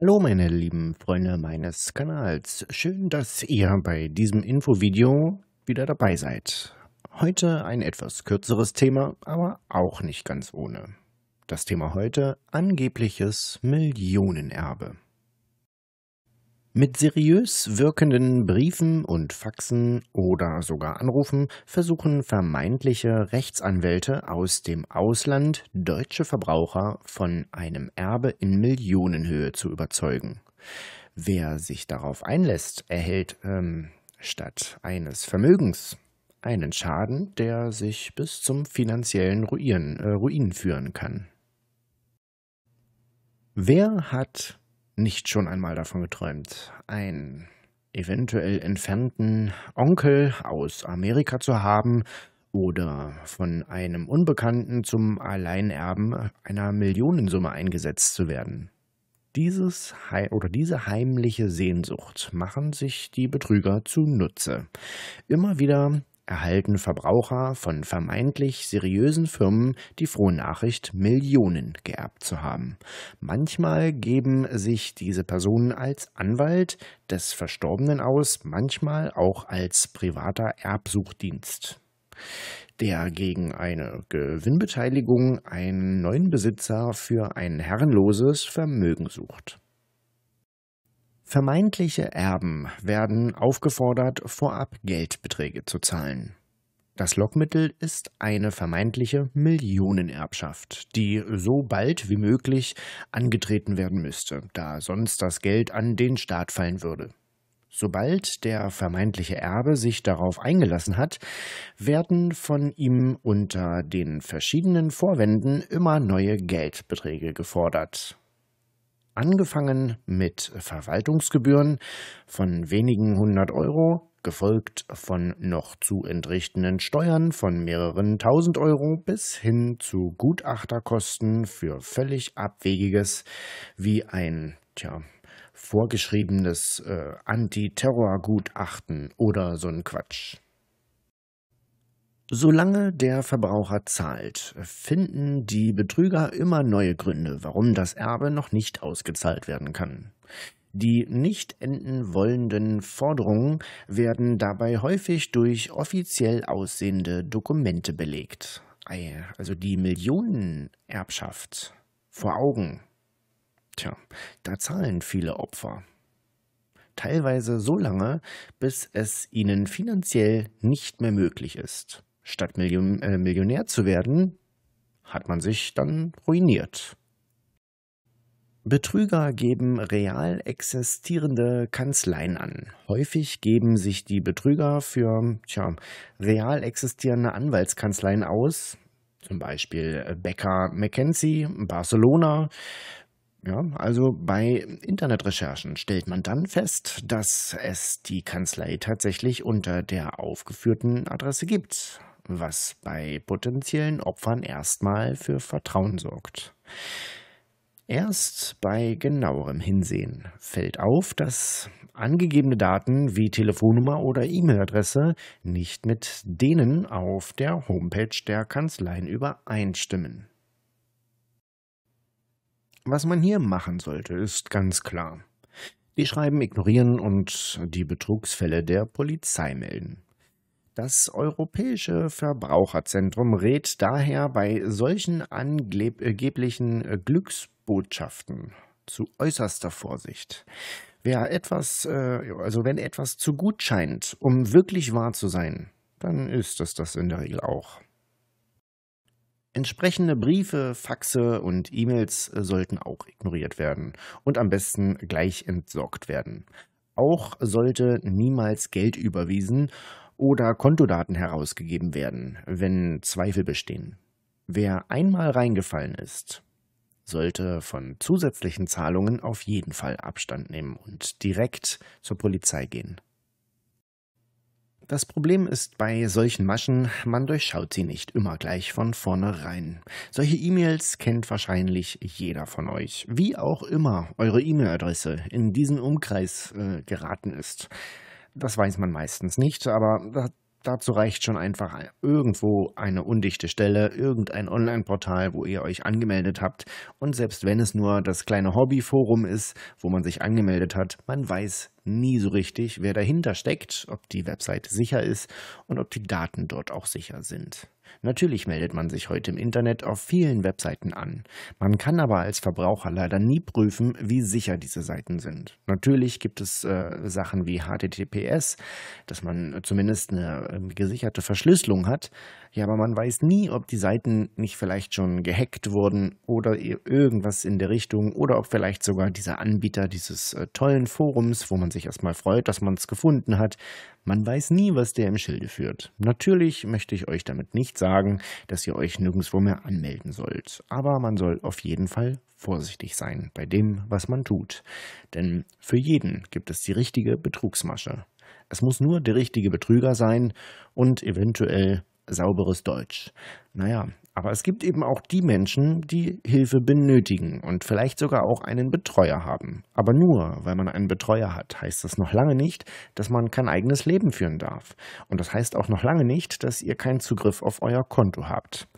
Hallo meine lieben Freunde meines Kanals, schön, dass ihr bei diesem Infovideo wieder dabei seid. Heute ein etwas kürzeres Thema, aber auch nicht ganz ohne. Das Thema heute angebliches Millionenerbe. Mit seriös wirkenden Briefen und Faxen oder sogar Anrufen versuchen vermeintliche Rechtsanwälte aus dem Ausland deutsche Verbraucher von einem Erbe in Millionenhöhe zu überzeugen. Wer sich darauf einlässt, erhält ähm, statt eines Vermögens einen Schaden, der sich bis zum finanziellen Ruin, äh, Ruin führen kann. Wer hat nicht schon einmal davon geträumt, einen eventuell entfernten Onkel aus Amerika zu haben oder von einem Unbekannten zum Alleinerben einer Millionensumme eingesetzt zu werden? Dieses oder diese heimliche Sehnsucht machen sich die Betrüger zunutze. Immer wieder erhalten Verbraucher von vermeintlich seriösen Firmen die frohe Nachricht, Millionen geerbt zu haben. Manchmal geben sich diese Personen als Anwalt des Verstorbenen aus, manchmal auch als privater Erbsuchdienst der gegen eine Gewinnbeteiligung einen neuen Besitzer für ein herrenloses Vermögen sucht. Vermeintliche Erben werden aufgefordert, vorab Geldbeträge zu zahlen. Das Lockmittel ist eine vermeintliche Millionenerbschaft, die so bald wie möglich angetreten werden müsste, da sonst das Geld an den Staat fallen würde. Sobald der vermeintliche Erbe sich darauf eingelassen hat, werden von ihm unter den verschiedenen Vorwänden immer neue Geldbeträge gefordert angefangen mit Verwaltungsgebühren von wenigen hundert Euro, gefolgt von noch zu entrichtenden Steuern von mehreren tausend Euro bis hin zu Gutachterkosten für völlig abwegiges wie ein, tja, vorgeschriebenes äh, Antiterrorgutachten oder so ein Quatsch. Solange der Verbraucher zahlt, finden die Betrüger immer neue Gründe, warum das Erbe noch nicht ausgezahlt werden kann. Die nicht enden wollenden Forderungen werden dabei häufig durch offiziell aussehende Dokumente belegt. Also die Millionenerbschaft vor Augen. Tja, da zahlen viele Opfer. Teilweise so lange, bis es ihnen finanziell nicht mehr möglich ist. Statt Million, äh, Millionär zu werden, hat man sich dann ruiniert. Betrüger geben real existierende Kanzleien an. Häufig geben sich die Betrüger für tja, real existierende Anwaltskanzleien aus, zum Beispiel Becker McKenzie, Barcelona. Ja, also bei Internetrecherchen stellt man dann fest, dass es die Kanzlei tatsächlich unter der aufgeführten Adresse gibt was bei potenziellen Opfern erstmal für Vertrauen sorgt. Erst bei genauerem Hinsehen fällt auf, dass angegebene Daten wie Telefonnummer oder E-Mail-Adresse nicht mit denen auf der Homepage der Kanzleien übereinstimmen. Was man hier machen sollte, ist ganz klar. Die Schreiben ignorieren und die Betrugsfälle der Polizei melden. Das Europäische Verbraucherzentrum rät daher bei solchen angeblichen Glücksbotschaften zu äußerster Vorsicht. Wer etwas, äh, also wenn etwas zu gut scheint, um wirklich wahr zu sein, dann ist es das in der Regel auch. Entsprechende Briefe, Faxe und E-Mails sollten auch ignoriert werden und am besten gleich entsorgt werden. Auch sollte niemals Geld überwiesen oder Kontodaten herausgegeben werden, wenn Zweifel bestehen. Wer einmal reingefallen ist, sollte von zusätzlichen Zahlungen auf jeden Fall Abstand nehmen und direkt zur Polizei gehen. Das Problem ist bei solchen Maschen, man durchschaut sie nicht immer gleich von vornherein. Solche E-Mails kennt wahrscheinlich jeder von euch, wie auch immer eure E-Mail-Adresse in diesen Umkreis äh, geraten ist. Das weiß man meistens nicht, aber dazu reicht schon einfach irgendwo eine undichte Stelle, irgendein Online-Portal, wo ihr euch angemeldet habt. Und selbst wenn es nur das kleine Hobbyforum ist, wo man sich angemeldet hat, man weiß nie so richtig, wer dahinter steckt, ob die Webseite sicher ist und ob die Daten dort auch sicher sind. Natürlich meldet man sich heute im Internet auf vielen Webseiten an. Man kann aber als Verbraucher leider nie prüfen, wie sicher diese Seiten sind. Natürlich gibt es äh, Sachen wie HTTPS, dass man zumindest eine äh, gesicherte Verschlüsselung hat. Ja, aber man weiß nie, ob die Seiten nicht vielleicht schon gehackt wurden oder irgendwas in der Richtung oder ob vielleicht sogar dieser Anbieter dieses äh, tollen Forums, wo man sich erstmal freut, dass man es gefunden hat. Man weiß nie, was der im Schilde führt. Natürlich möchte ich euch damit nicht nicht sagen, dass ihr euch nirgendwo mehr anmelden sollt. Aber man soll auf jeden Fall vorsichtig sein bei dem, was man tut. Denn für jeden gibt es die richtige Betrugsmasche. Es muss nur der richtige Betrüger sein und eventuell sauberes Deutsch. Naja, aber es gibt eben auch die Menschen, die Hilfe benötigen und vielleicht sogar auch einen Betreuer haben. Aber nur weil man einen Betreuer hat, heißt das noch lange nicht, dass man kein eigenes Leben führen darf. Und das heißt auch noch lange nicht, dass ihr keinen Zugriff auf euer Konto habt.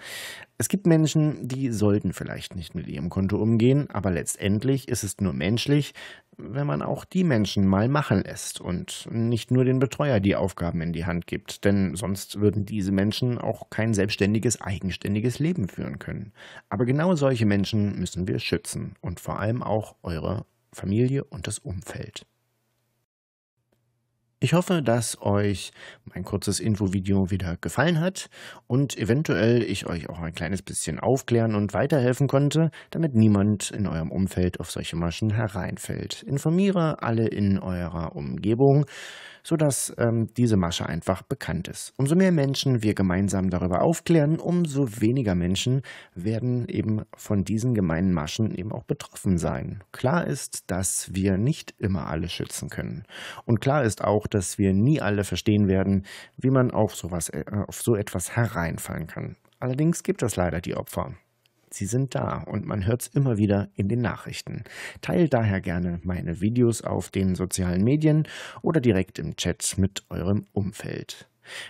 Es gibt Menschen, die sollten vielleicht nicht mit ihrem Konto umgehen, aber letztendlich ist es nur menschlich, wenn man auch die Menschen mal machen lässt und nicht nur den Betreuer die Aufgaben in die Hand gibt, denn sonst würden diese Menschen auch kein selbstständiges, eigenständiges Leben führen können. Aber genau solche Menschen müssen wir schützen und vor allem auch eure Familie und das Umfeld. Ich hoffe, dass euch mein kurzes Infovideo wieder gefallen hat und eventuell ich euch auch ein kleines bisschen aufklären und weiterhelfen konnte, damit niemand in eurem Umfeld auf solche Maschen hereinfällt. Informiere alle in eurer Umgebung, sodass ähm, diese Masche einfach bekannt ist. Umso mehr Menschen wir gemeinsam darüber aufklären, umso weniger Menschen werden eben von diesen gemeinen Maschen eben auch betroffen sein. Klar ist, dass wir nicht immer alle schützen können. Und klar ist auch, dass dass wir nie alle verstehen werden, wie man auf, sowas, äh, auf so etwas hereinfallen kann. Allerdings gibt es leider die Opfer. Sie sind da und man hört es immer wieder in den Nachrichten. Teilt daher gerne meine Videos auf den sozialen Medien oder direkt im Chat mit eurem Umfeld.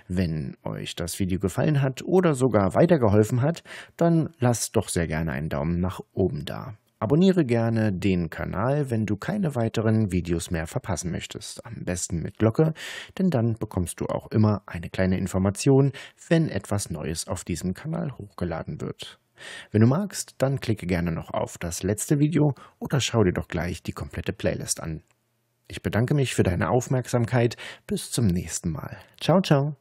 Wenn euch das Video gefallen hat oder sogar weitergeholfen hat, dann lasst doch sehr gerne einen Daumen nach oben da. Abonniere gerne den Kanal, wenn du keine weiteren Videos mehr verpassen möchtest. Am besten mit Glocke, denn dann bekommst du auch immer eine kleine Information, wenn etwas Neues auf diesem Kanal hochgeladen wird. Wenn du magst, dann klicke gerne noch auf das letzte Video oder schau dir doch gleich die komplette Playlist an. Ich bedanke mich für deine Aufmerksamkeit. Bis zum nächsten Mal. Ciao, ciao.